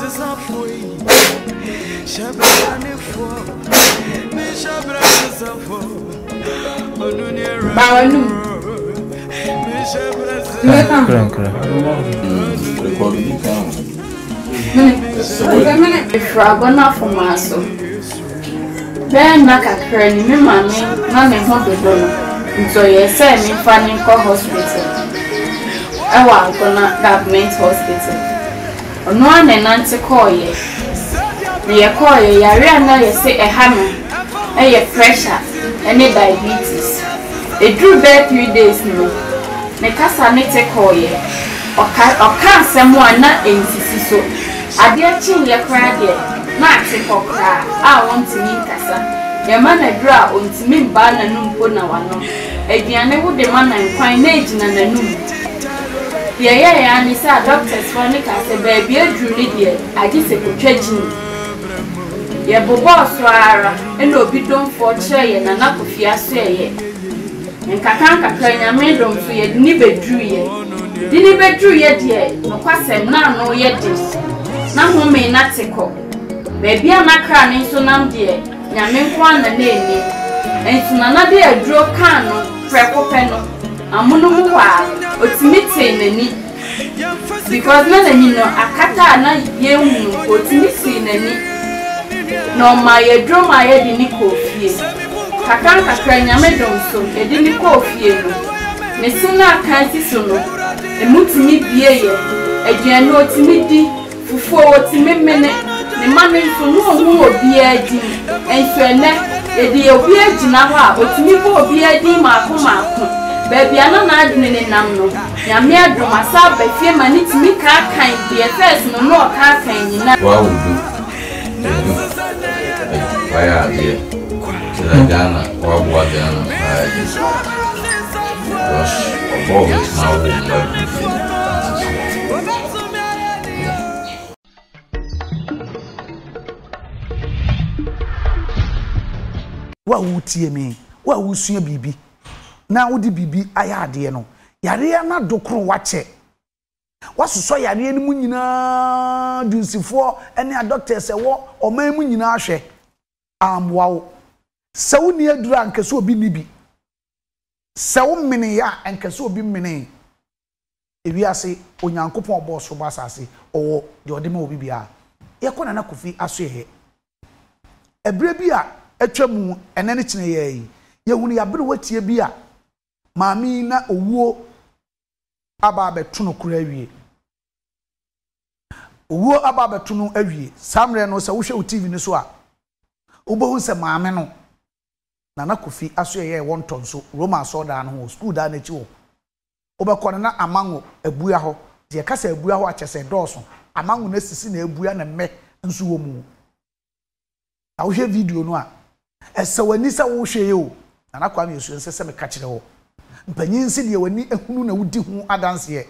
sisa foi Shabra ne fo Me shabra sisa fo Oduni ra Bawa nu Me shabra sisa fo Kran kran Recording down Ọjọ́ mẹ́rin ìfura gbọ́nà fún máa sọ. Bẹ́ẹ̀ náà kakra ni mi máa mi ne mi hàn dodo nù. Ntọ̀yẹ̀ sẹ́ẹ̀ mi fa ní kọ́ hospital. Ewa, wà gbọ́nà government hospital. ɔno ara na ɛnante kɔɔyɛ na yɛkɔɔyɛ yare a na yɛsɛ ɛha no ɛyɛ pressure ɛne diabetes eduru bɛɛ three days no ne kasa ne te kɔɔyɛ ɔka ɔka asɛm a na nsisi so adeɛ kyin yɛ koraa deɛ na ate kɔ koraa a wɔntumi nkasa yɛma na duru a ɔntumi mbaa n'anum po na wano aduane wo de ma na nkwan na egyina n'anum. yɛyɛ yɛn ani sɛ adɔktɛsfoɔ ne ka sɛ baabi aduru ne deɛ agye sɛ kotwa gyini yɛbobɔɔ so ara ɛna obi domfoɔ kyerɛ yɛ nana kofia so ɛyɛ nkakra nkakra nyame domfo yɛde ne bɛduruyɛ de ne bɛduruyɛ deɛ nokwasɛm na ano yɛ de na homee na te kɔ baabi a nakra ne nso nam deɛ nyame nko ana na ɛni ɛnso nana de aduro kaa no prɛko pɛ no amono mu hɔ n'ani because na n'ani no akata a na yɛnhu otumi n'ani na ɔma yɛduro ma yɛde ne kɔɔ kakra nkakra nyame dɔm so yɛde ne kɔɔ no ne na aka si so no emu tumi bie yɛ aduane otumi di fufuo otumi mene ne ma no nso na ohun obiara di nso ɛnɛ yɛde obiara gyina hɔ a otumi bɔ obiara di maako maako. baabi a na n'adwene ne nam no nyame adom asa abɛfie ma ne tumi kaakan deɛ fɛs no na ɔkaakan nyina wawo du du wayɛ adeɛ ghana waboa ghana paa bi because ɔbɔɔ bɛtuma wo mma bi fi wo a wotie me wo a wosua biribi na wode biribi ayɛ adeɛ no yareɛ no ado koro wakyɛ wasosɔ yareɛ no mu nyinaa dunsifoɔ ne adɔctors ɛwɔ ɔman mu nyinaa hwɛ ammoa wo sɛ wo nni aduru a nkɛsɛ obi n'ibi bi sɛ wo mmeneeɛ a nkɛsɛ obi mmenee ewiase onyankopɔn ɔbɔ ɔsoro bɔ asase ɔwɔ deɛ ɔde ma obi biara yɛkɔ nana kofi aso yɛ ɛberɛ bi a atwa mu ɛnɛ ne kyerɛ yɛ yi yɛhunu yɛabere watie bi a maame yi na owuo aba abɛto no koro awie owuo aba abɛto no awie saa mmerɛ no sɛ wohwɛ wo tv no so a wobɛhu sɛ maame no nana kofi aso yɛ ɛwɔ ntɔn so roma no ho sukuu daa n'akyi wobɛkɔ no na amango abua hɔ deɛ kasa abua hɔ akyɛ sɛ dɔɔso amango no asisi na abua na mmɛ nso wɔ mu na wohwɛ video no a ɛsɛ w'ani sɛ wohwɛ o nana kwame esu nsɛ sɛ meka mpanyin si deɛ w'ani ehunu na wodi ho adanseɛ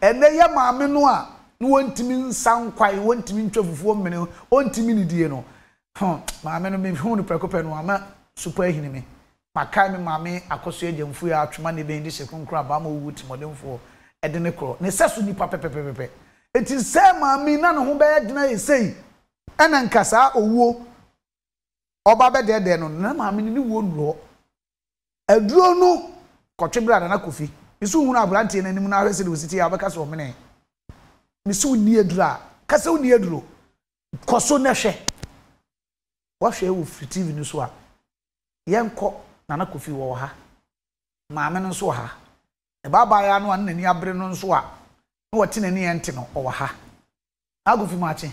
ɛnɛ yɛ maame no a na wɔntumi nsa nkwae wɔntumi ntwa fufuo mmene wɔntumi die no hɔn maame no me mehu no prɛkopɛ no ama supa ahini mi makae mi maame akɔso agyamfu yɛ atwoma ne bɛn de hyɛ abaa ma owu timodenfoɔ ɛde ne korɔ ne sɛ so nipa pɛpɛpɛpɛ eti sɛ maame na ne ho bɛyɛ dena yɛ sɛyi ɛna nkasa owuo ɔba bɛdɛɛdɛɛ no na maame ni ne wuo nnuro aduro no. kɔtwe bere a nana kofi nsu hunu aberanteɛ n'anim na ahwɛ sɛ de ositi a ɔbɛka sɛ ɔmene nsu nni aduro a kasa nni aduro kɔ so na hwɛ wahwɛ wɔ firi tv no so a yɛnkɔ nana kofi wɔ ha maame no nso wɔ ha ɛbaabaayaa no a ne n'ani abere no nso a na wɔte n'ani yɛn te no ɔwɔ ha agofi maakye.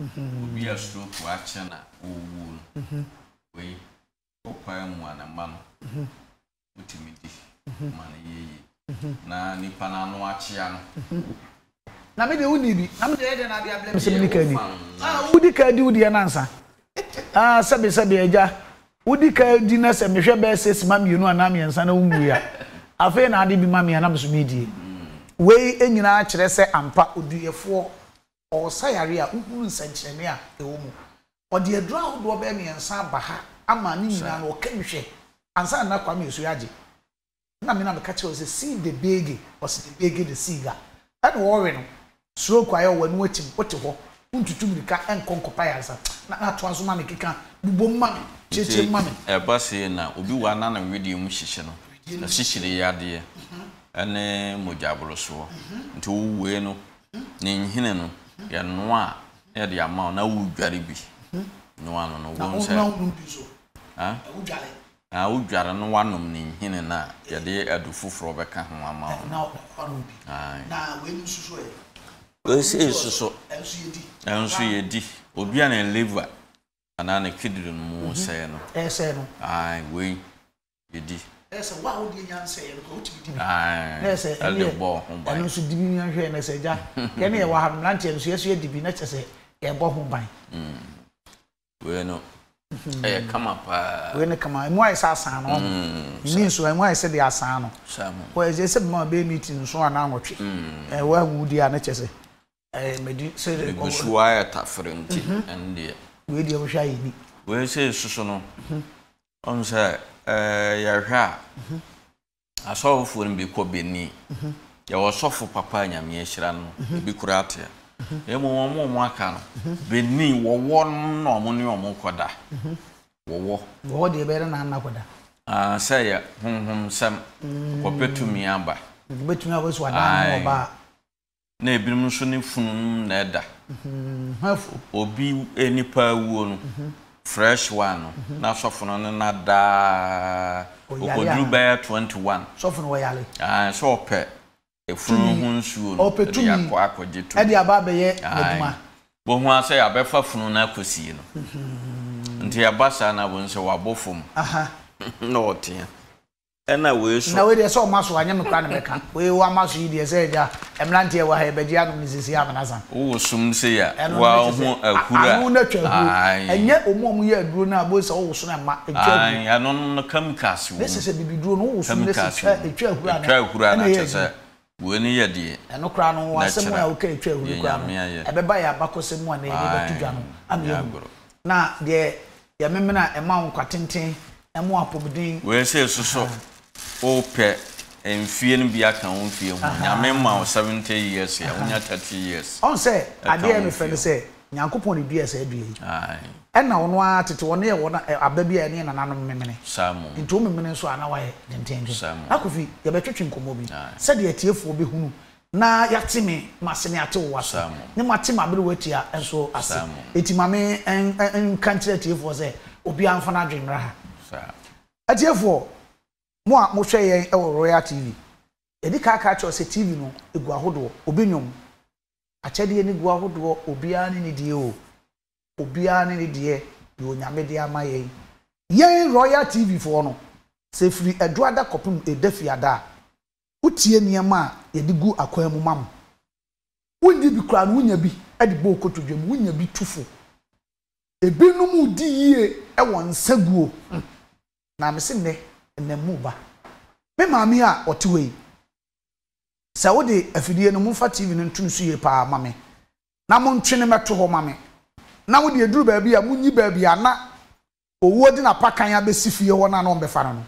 obi a stroke wakyɛ na ɔwu no wei wopae mu anama no wotumi di ma no yɛyie na nipa n'ano akyea no na mede wodi bi na mede ɛdɛ na ah, ah, ade abrɛ bi sɛ ka di wodi ka di wodiɛ no ansa sɛbe sɛbe agya wodi ka di na sɛ mehwɛ bɛɛ sɛ sima mmienu anaa mmiɛnsa na wowui a afei na ade bi ma mmea na meso medie wei nyinaa kyerɛ sɛ ampa oduyɛfoɔ Ọ yare a wohunu nsɛnkyerɛnne a ɛwɔ mu ɔde aduro ahodoɔ bɛɛ mmiɛnsa aba ha ama ne nyinaa no ɔka nhwɛ na kwame nsuo agye na na see the the the siga no na atoa nso ma me keka bubɔ ma me kyekye ma me si na obi wa na na wedeɛ mu hyehyɛ na mhm. mhm. nti yɛnoa ịdị yɛde ama wo na wodware bi noa no no wobɛhu sɛ wodware no woanom ne nhene no a yɛde adu foforɔ bɛka ho ama wo ɛsei soso ɛnso yɛdi obi a ne liver anaa ne kidiri no mu mhm. sɛe no wei yɛdi ɛsɛ wa awo di nyansa yɛ nka o ti hmm. di mi ɛsɛ ɛni yɛ ɛni nso di mi ahwɛ yɛ n'ɛsɛ gya kɛni yɛ wɔ ha mmeranteɛ nso yɛsɛ yɛ di bi n'ɛkyɛ sɛ yɛ bɔ ho ban. wei no ɛyɛ kama paa wei no kama emu ayɛ sɛ asan no ni nso emu ayɛ sɛ de asan no wɔ ɛsɛ sɛ bɛma bɛyɛ mi nso anan wɔtwe ɛwɔ awu di a n'ɛkyɛ sɛ ɛɛ mɛdi sɛ de kɔ wɔ wei deɛ wɔhwɛ ayɛ ni wei sɛ soso no. ɔm sɛ a mhm. asɔfofoɔ no bi kɔ bɛni mhm. yɛwɔ sɔfo papa nyame ahyira no mhm. ebi kura ateɛ mmom wɔn mu aka no benin wɔwɔ na ɔmo ne ɔmo kɔda wɔwɔ wɔwɔ deɛ bɛyɛ na ana kɔda sɛ yɛ honhom sɛm kɔpɛ mm. aba mm, bɛtumi adan na ɔbaa na ebinom nso ne funum na ɛda obi eh, nipa awuo no. fresh one mhm. na sɔfo no ne na daa okoduru bɛyɛ twenty one sɔfo no wɔyare ayi sɛ ɔpɛ efunu ho nsuo no ɔpɛ tumi ɛde akɔ akɔgye tumi ɛde aba abɛyɛ n'adwuma bohu asɛ funu na akɔsie no nti yaba saa na wɔn nso na ɛna wei so na wei deɛ sɛ ɔma so anyɛ mekora ne mɛka wei woama so yi deɛ sɛ agya mmeranteɛ wɔ ha yɛbɛgye anom ne sisi amanasa wowɔ som se a woa ho akuraano no atwa hu ɛnyɛ ɔmu ɔmu yɛ aduro no a bo sɛ wowo so no ma ɛtwaano no kamkas wo ne sɛ sɛ bibiduro no wowo so no sɛ ɛtwa ahura no ɛkyɛ sɛ wani yɛ deɛ ɛno koraa no asɛm a woka ɛtwa ahuru koraa yɛ abakɔsɛ mu a na yɛde bɛto no ameɛhu na deɛ yɛmemena ɛma wo nkwatenten ɛmo apɔmden wopɛ mfie no bi aka wo mfie ho nyame ma wo 70 years a wonya 30 years ɔn ade adeɛ mefɛ no sɛ nyankopɔn ne dua saa dua yi ɛna ɔno ara tete ɔno yɛ wɔn aba bi a ɛne nananom memene nti wo memene nso a na wayɛ dentenden akofi yɛbɛtwetwe nkɔmmɔ bi sɛdeɛ atiefoɔ bɛhunu na yɛate me mase ne ate wo ase ne mate ma bere watia nso ase ɛti ma me nka nkyerɛ atiefoɔ sɛ obi mfa no adwe mmerɛ ha atiefoɔ mo a mohwɛ yɛn wɔ royal tv yɛde kaa ka kyerɛ sɛ tv no egu ahodoɔ obi nnwom akyɛdeɛ no gu ahodoɔ obiara ne ne deɛ o obiara ne ne deɛ deɛ onyame de ama yɛn yɛn royal tv foɔ no sɛ firi ɛdoada kɔpem ɛda fiada a wotie nneɛma a yɛde gu akwan mu ma mo wondi bi koraa no wonya bi de bɔ okoto dwam wonya bi tufo ebinom di yie wɔ nsa guo na mesi nnɛ ɛnɛmu ba me maame a ɔte hɔ yi sɛ wode afidie no momfa tv no nso yie paa ma me na montwe ne mɛto hɔ ma me na wode aduru baabi a monyi baabi a na owuo de napa abɛsi fie hɔ na na ɔmbɛfa no no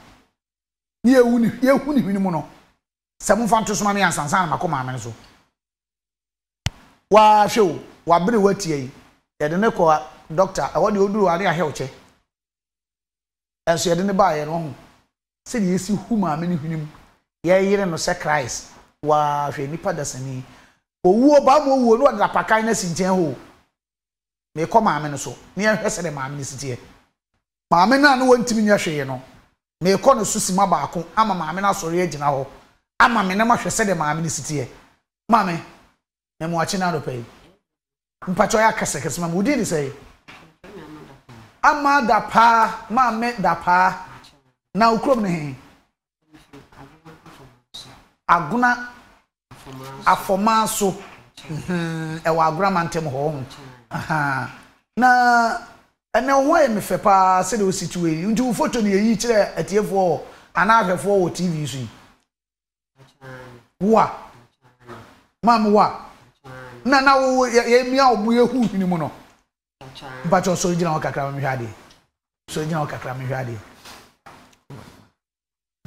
ne yɛhu ne mu no sɛ momfa nto so ma me ansansa na makɔ maame no so wahwɛ o wabere yi yɛde ne kɔ deɛ ɔduru ade sɛdeɛ yɛsi hu maame no hwenem yɛyere no sɛ christ wahwɛ nipa dasani owuo baama owuo no ɔde apakan no asi nkyɛn hɔ meekɔ maame no so ne yɛhwɛ sɛdeɛ maame no si teɛ maame no a ne wɔntumi nyɛ hwee no meekɔ no so ma baako ama maame no asɔre agyina hɔ ama me nam ahwɛ sɛdeɛ maame no si teɛ maame na mmoakye no adɔpɛ ya. mpakyɛ ɔyɛ akasakasa maame wodi ne sɛ ama da paa maame da paa na okurom ne he agona afọma so ɛwɔ agona mantam hɔ ho na ɛnɛ ho ayɛ me fɛ paa sɛdeɛ osi tu yi nti wo foto ne yɛyi kyerɛ atiefoɔ anaa ahwɛfoɔ wɔ tv so yi wa maam wa na na wo yɛmia ɔmo yɛhu hwene mu no mpakyɛ sɔre gyina hɔ kakra mehwɛ adeɛ sɔre gyina hɔ kakra mehwɛ adeɛ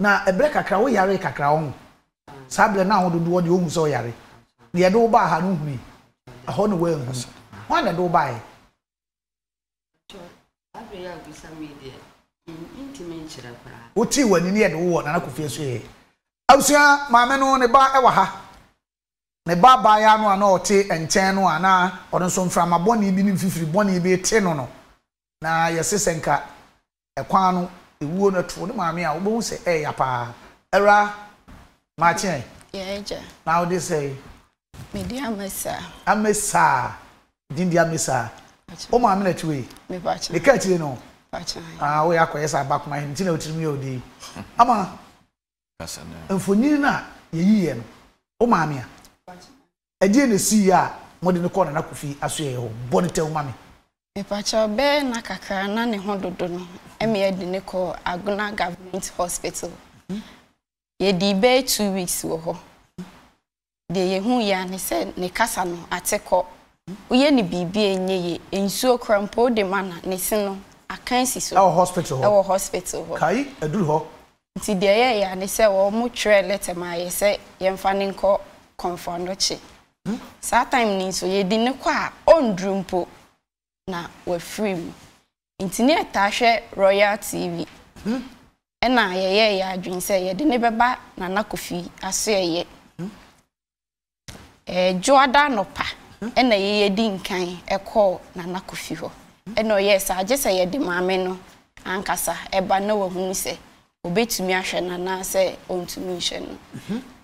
na ebere kakra wo yare kakra wo saa bere na ahododo wo de ohun sɛ ɔyare deɛ de wo baa ha no huni ɛhɔ na woahu hɔ na de wo baeɛ wotii w'ani ne yɛde wowɔ nana kɔfie so yɛ abusua maame no ne ba ɛwɔ ha ne ba baaya no a na ɔte no a na ɔno nso mframa bɔne bi ne mfifiri bɔne bi te no no na yɛse sɛ nka ɛkwan no ewuo no to ne maame a wobɛhu sɛ ɛyɛ paa ɛwura maakyeɛ yɛgya na wode sɛ mede amɛsaa amɛsaa din de amɛsaa wo maame na tiwei meka akyire no ah, woyɛ akɔyɛ sɛ abakoma hene nti na wotirim yɛ odi ama mfonini no a yɛyiiɛ no wo maame a ɛdeɛ na sii a mode no kɔɔ nana kofi asoɛyɛ hɔ bɔ ne tɛ wo mepakyɛ ɔbɛɛ na kakra na ne ho dodo no ɛma yɛde ne kɔ agona government hospital yɛde bɛɛ two weeks wɔ hɔ deɛ yɛhu yɛ a ne sɛ ne kasa no ate kɔ woyɛ ne biribi a ɛnyɛ na ne se no akan si so ɛwɔ hospital hɔ hospital hɔ kae aduru nti deɛ yɛyɛ a ne sɛ wɔn mo twerɛ letter ma ne hmm? saa time ni nso yɛde ne kɔ a ɔnduru na wafiri mu nti ne ɛta hwɛ royal tv ɛna yɛyɛ yɛ adwene sɛ yɛde ne bɛba nana kofi aso ɛyɛ ɛdwoada anɔpa ɛna yɛyɛ di nkan ɛkɔɔ nana kofi hɔ ɛna ɔyɛ saa agye sɛ yɛde maame no ankasa ɛba na wahunu sɛ obetumi ahwɛ nana sɛ ɔntumi nhyɛ no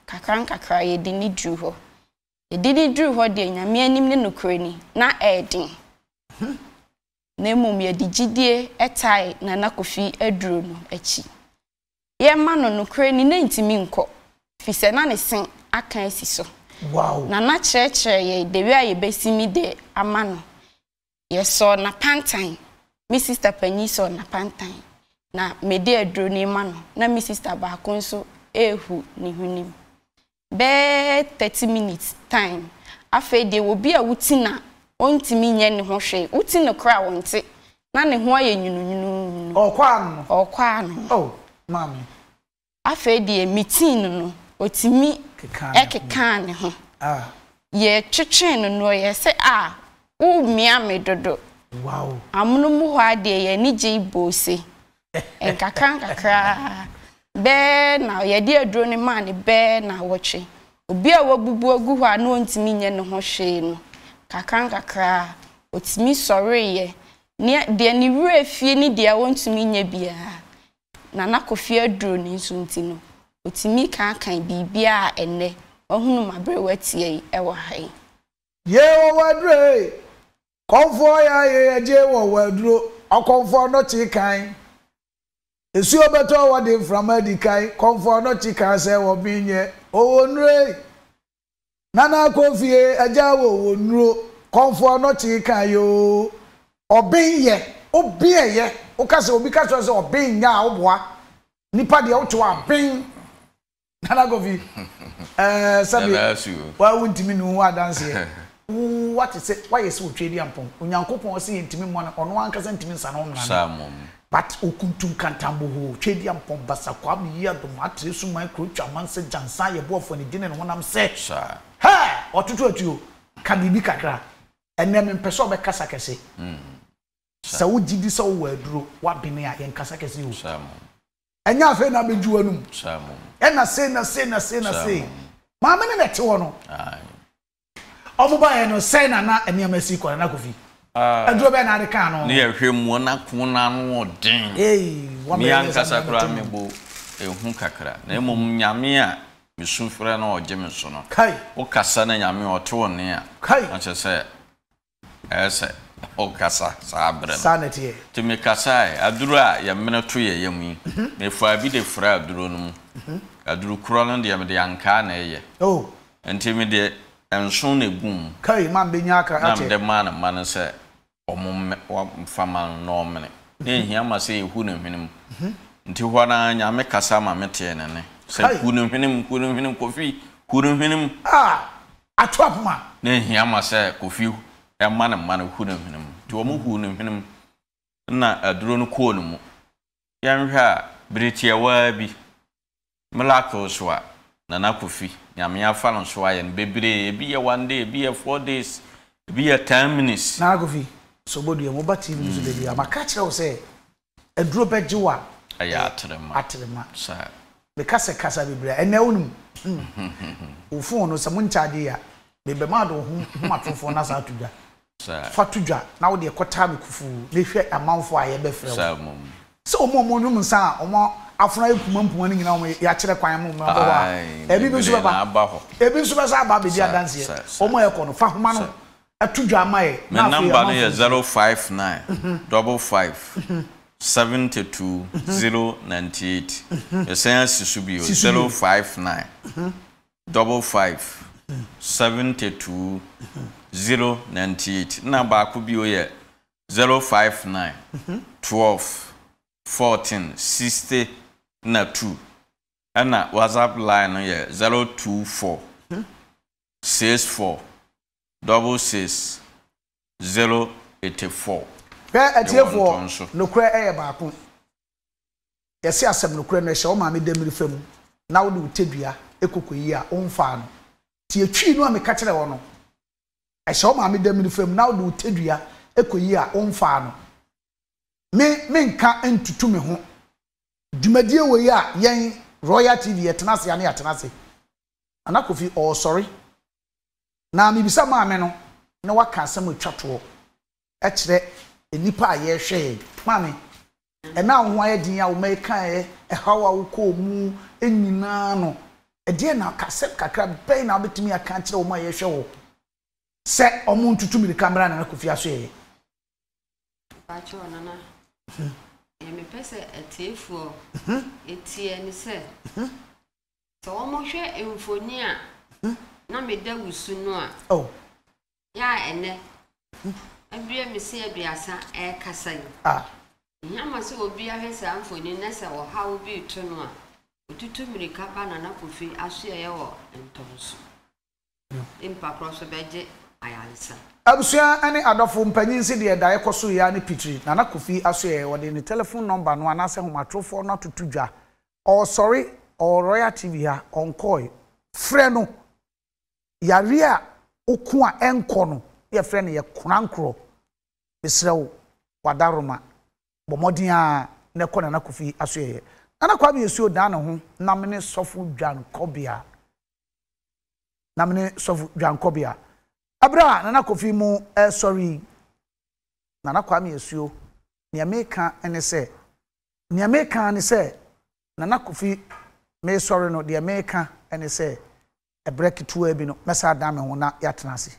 kakra nkakra yɛde ne duru hɔ yɛde ne duru hɔ deɛ nyame anim ne nokorɛ ni na ɛɛden na mmom yɛde gyidie tae na nakofi eduro no akyi yɛma no nokorɛ ni nti mi nkɔ firi sɛ na ne se aka esi so wow. nana kyerɛkyerɛ yɛ dewi a yɛbɛsi mi de ama no yɛsɔ n'apantan me sista panyin sɔ n'apantan na mede eduro no ma no na me sista baako nso ehu ne hwenem bɛɛ 30 minutes time afei deɛ obi a wuti na ontimi nye ne ho hwee wote no kora a wɔnte na ne ho ayɛ nwunuwunu ɔkɔ ano ɔkɔ ano oh maame afa deɛ metin no otimi ɔtumi ɛkekaa ne ho ah. yɛtwetwee no no ɔyɛ sɛ a womia me dodo wow amono mu hɔ a deɛ yɛani gye boo se nkakra nkakra bɛɛ na yɛde aduro ne maa ne bɛɛ na wɔtwe obi a wo wabubu agu hɔ a na nye ne ho hwee no kakra nkakra otumi sɔreeɛ ne deɛ ne wura fie ne deɛ wɔntumi nyɛ biara na n'akɔfie aduro ne nso nti no otumi kankan biribi a ɛnɛ ɔhunu maberewa tie yi ɛwɔ ha yi. Yie wọ waduro yi kɔnfoɔ yɛ ayɛ yɛgye wɔ waduro ɔkɔnfoɔ nɔkye kan esuo bɛtɔ wɔ de mframa di kan kɔnfoɔ nɔkye kan sɛ wɔ bi nyɛ owó nure yi. nana akofie eji wɔ wɔ nuro kɔnfoɔ nɔkye kan o ɔbɛn yɛ ɔbɛn yɛ ɔkasa obi kasa sɛ ɔbɛn nya a ɔboa nipa deɛ ɔtɔ abɛn nana akofie ɛɛ sɛbi wa wuntumi ntumi ntumi but okuntum kantambo ho twedi ampon basa kwa mi ya do matre so man kro twa man se jansa ye bo ofo ne dine ne honam se sha ha otutu atuo ka bibi kakra ene me mpese obekasa kese mm sɛ wogye di sɛ wowɔ aduro woabene a yɛnkasa kɛse o ɛnyɛ afei na bɛgyu anom ɛna sei na sei na sei na sei maame ne na ɛte hɔ no ɔmo baeɛ no sɛe na na nneɛma kwa kɔnana kɔfi aduro ah. bɛɛ na ade kan no. ne yɛ hwɛ mu na kun na no ɔden. mi ankasa koraa mi bo ehu kakra na mmom nyame a mesu frɛ na ɔgye me so no. kai wokasa na nyame ɔte wɔn ne a. kai akyɛ sɛ ɛyɛ sɛ ɔkasa saa berɛ no. saa na kasa yɛ aduro a yɛ mene to yɛ yam yi. Mhm. mefa bi de fura aduro no mu. Mhm. aduro korɔ no deɛ mede ankaa na ɛyɛ. Oh. nti me deɛ nson na egum. kai maa na mede maa na ma no sɛ ɔmfama na ɔmene na ɛhia ma sɛ ɛhu ne hwenem nti hɔ no nyame kasa ma metee ne ne sɛ hu ne hwenem hu ne hwenem kofi hu ne hwenem ato apoma na ɛhia ma sɛ kofi ɛma ne ma no hu ne hwenem nti ɔmo hu ne hwenem na aduro no kɔɔ ne mu yɛnhwɛ a beretiawaa bi miracle so a na kofi nyame afa no so ayɛ no bebree ebi yɛ one day ebi yɛ four days ebi yɛ ten minutes na kofi so bo deɛ moba tv so baabi a maka kyerɛ wo sɛ aduro a ɛyɛ atrema atrema meka sɛ kasa bebree ɛnɛ wonim hmm. wo fon no sɛ monkyaadeɛ a mebɛma ade wo homatorofoɔ no asa ato dwa fa to dwa na wode ɛkɔtaa me kufuu na hwɛ amanfoɔ a yɛbɛfrɛ wo sɛ ɔma ɔma nwum nsa a ɔma afuna yi kuma mpuma ne nyinaa wɔn yɛakyerɛ kwan mu mmerɛ bɔ hɔ a ebi bi nso bɛba ebi nso bɛsa aba abɛdi adanseɛ ɔmo yɛ kɔ no fa homa ɛtu dwa ama yɛ. mi namba no double five seventy two mhm. zero ninety eight The asi so bi o mhm. double five seventy two mhm. zero ninety eight na baako bi 059 yɛ zero five nine twelve fourteen sixty na two ɛna whatsapp line no 024 zero two six four. double six zero eighty four. hwɛ atiefoɔ nokorɛ yɛ baako yɛsi asɛm no ɛhyɛ wɔn maame na wɔde wɔte dua ekoko yi a ɔnfaa no no a meka kyerɛ wɔn no maame na dua yi a me me nka ntutu me ho dwumadie wɔ yi a yɛn royal tv yɛtena ase ane ase na amịbisa maame no na waka asɛm atwa e ɛkyerɛ nnipa a yɛrehwɛɛ maame ɛna a wo ho ayɛ din a wo ma e ɛhaw a wokɔɔ mu nyinaa no ɛdeɛ na kasɛm kakra na wobɛtumi aka kyerɛ wo ma yɛhwɛ wɔ sɛ ɔmo ntutu nana mhm. na meda wusu no a oh. ya ene abia me sɛ aduasa ɛrekasa yi ah. hia ma sɛ obi ahwɛ saa mfoni na sɛ ɔhaw bi to no a otutu mmiri ba na na kofi asoɛeɛ wɔ ntɔnso hmm. mpakorɔ so bɛgye ayaresa abusua ne adɔfo mpanyin si deɛ daeɛ kɔ so yia ne pitiri nana kofi asoɛ wɔde ne telephone number no anaasɛ homatorofoɔ no atoto dwa ɔsɔre ɔwɔ tv ha ɔnkɔe frɛ no yare a oko a ɛnkɔ no yɛfrɛ no yɛ korankorɔ mesrɛ wo wadaroma bɔ mmɔden a na ɛkɔ nana kofi aso yɛyɛ nana kwa bi yɛsuo dan ne ho nam ne sɔfo dwankɔbea nam ne sɔfo dwankɔbea abere a nana kofi mu ɛsɔre yi nana kwa mi yɛsuo nea meka ne sɛ nea meka ne sɛ nana kofi mesɔre no deɛ meka ne sɛ ɛbrɛ ketewa bi no mɛsa dan me ho na yɛatena ase